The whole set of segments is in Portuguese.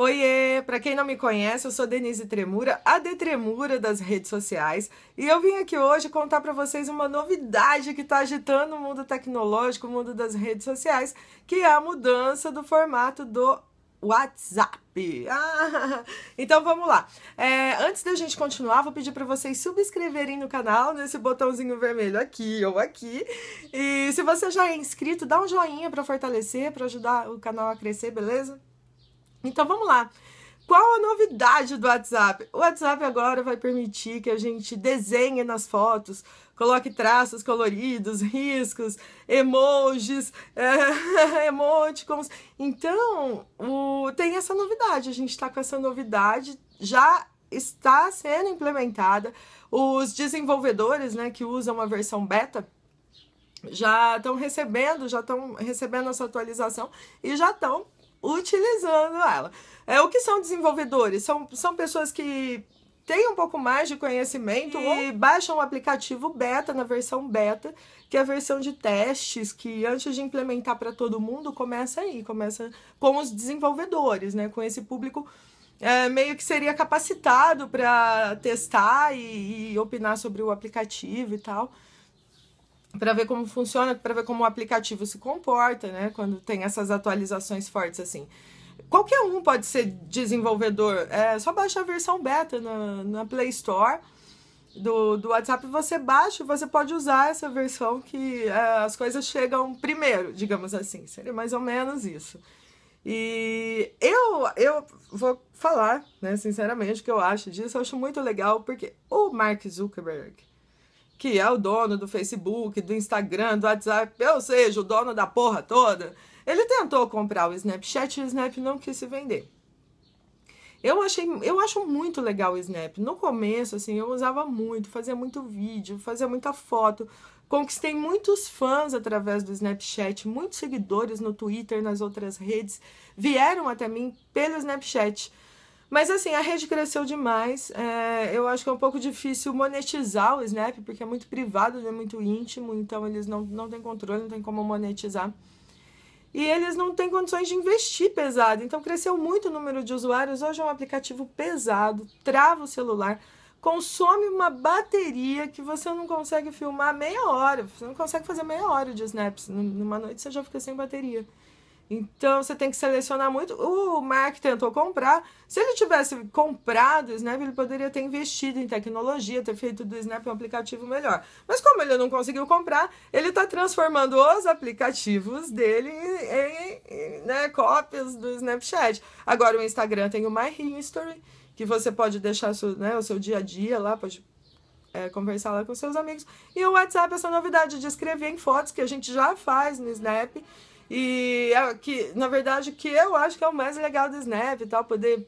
Oiê! Para quem não me conhece, eu sou Denise Tremura, a de Tremura das redes sociais, e eu vim aqui hoje contar para vocês uma novidade que está agitando o mundo tecnológico, o mundo das redes sociais, que é a mudança do formato do WhatsApp. Ah, então vamos lá. É, antes da gente continuar, vou pedir para vocês subscreverem no canal nesse botãozinho vermelho aqui ou aqui. E se você já é inscrito, dá um joinha para fortalecer, para ajudar o canal a crescer, beleza? Então vamos lá. Qual a novidade do WhatsApp? O WhatsApp agora vai permitir que a gente desenhe nas fotos, coloque traços coloridos, riscos, emojis, é, emoticons. Então, o, tem essa novidade. A gente está com essa novidade já está sendo implementada. Os desenvolvedores, né, que usam a versão beta, já estão recebendo, já estão recebendo essa atualização e já estão utilizando ela. É, o que são desenvolvedores? São, são pessoas que têm um pouco mais de conhecimento uhum. e baixam o aplicativo beta, na versão beta, que é a versão de testes, que antes de implementar para todo mundo, começa aí, começa com os desenvolvedores, né? Com esse público é, meio que seria capacitado para testar e, e opinar sobre o aplicativo e tal para ver como funciona, para ver como o aplicativo se comporta, né? Quando tem essas atualizações fortes assim. Qualquer um pode ser desenvolvedor. É só baixa a versão beta na, na Play Store do, do WhatsApp. Você baixa, você pode usar essa versão que é, as coisas chegam primeiro, digamos assim. Seria mais ou menos isso. E eu, eu vou falar, né, sinceramente, o que eu acho disso. Eu acho muito legal, porque o Mark Zuckerberg, que é o dono do Facebook, do Instagram, do WhatsApp, ou seja, o dono da porra toda, ele tentou comprar o Snapchat e o Snap não quis se vender. Eu achei, eu acho muito legal o Snap. No começo, assim, eu usava muito, fazia muito vídeo, fazia muita foto. Conquistei muitos fãs através do Snapchat, muitos seguidores no Twitter, nas outras redes, vieram até mim pelo Snapchat. Mas assim, a rede cresceu demais. É, eu acho que é um pouco difícil monetizar o Snap, porque é muito privado, é muito íntimo, então eles não, não têm controle, não tem como monetizar. E eles não têm condições de investir pesado. Então cresceu muito o número de usuários. Hoje é um aplicativo pesado, trava o celular, consome uma bateria que você não consegue filmar meia hora. Você não consegue fazer meia hora de snaps. Numa noite você já fica sem bateria. Então você tem que selecionar muito. O Mark tentou comprar. Se ele tivesse comprado o Snap, ele poderia ter investido em tecnologia, ter feito do Snap um aplicativo melhor. Mas como ele não conseguiu comprar, ele está transformando os aplicativos dele em, em né, cópias do Snapchat. Agora o Instagram tem o My History, que você pode deixar seu, né, o seu dia a dia lá, pode é, conversar lá com seus amigos. E o WhatsApp, essa novidade de escrever em fotos que a gente já faz no Snap. E é, que, na verdade, que eu acho que é o mais legal do Snap e tal, poder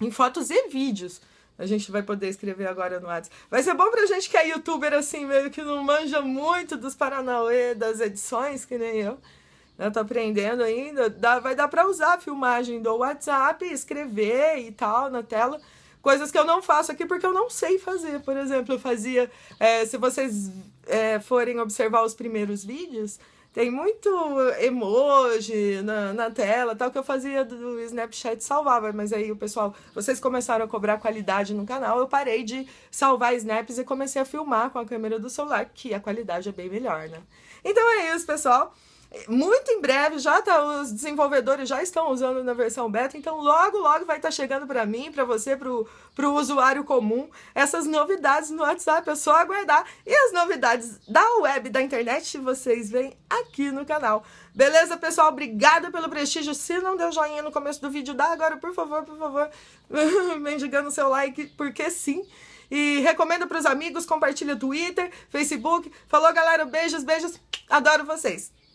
em fotos e vídeos. A gente vai poder escrever agora no WhatsApp. Vai ser bom pra gente que é youtuber assim, meio que não manja muito dos Paranauê, das edições, que nem eu. Né, estou aprendendo ainda. Dá, vai dar pra usar a filmagem do WhatsApp, escrever e tal na tela coisas que eu não faço aqui porque eu não sei fazer. Por exemplo, eu fazia. É, se vocês é, forem observar os primeiros vídeos, tem muito emoji na, na tela, tal, que eu fazia do Snapchat salvava, mas aí o pessoal, vocês começaram a cobrar qualidade no canal, eu parei de salvar snaps e comecei a filmar com a câmera do celular, que a qualidade é bem melhor, né? Então é isso, pessoal muito em breve já tá, os desenvolvedores já estão usando na versão beta, então logo, logo vai estar tá chegando para mim, para você, para o usuário comum, essas novidades no WhatsApp, é só aguardar. E as novidades da web, da internet, vocês veem aqui no canal. Beleza, pessoal? Obrigada pelo prestígio. Se não deu joinha no começo do vídeo, dá agora, por favor, por favor, mendigando seu like, porque sim. E recomenda para os amigos, compartilha Twitter, Facebook. Falou, galera, beijos, beijos. Adoro vocês.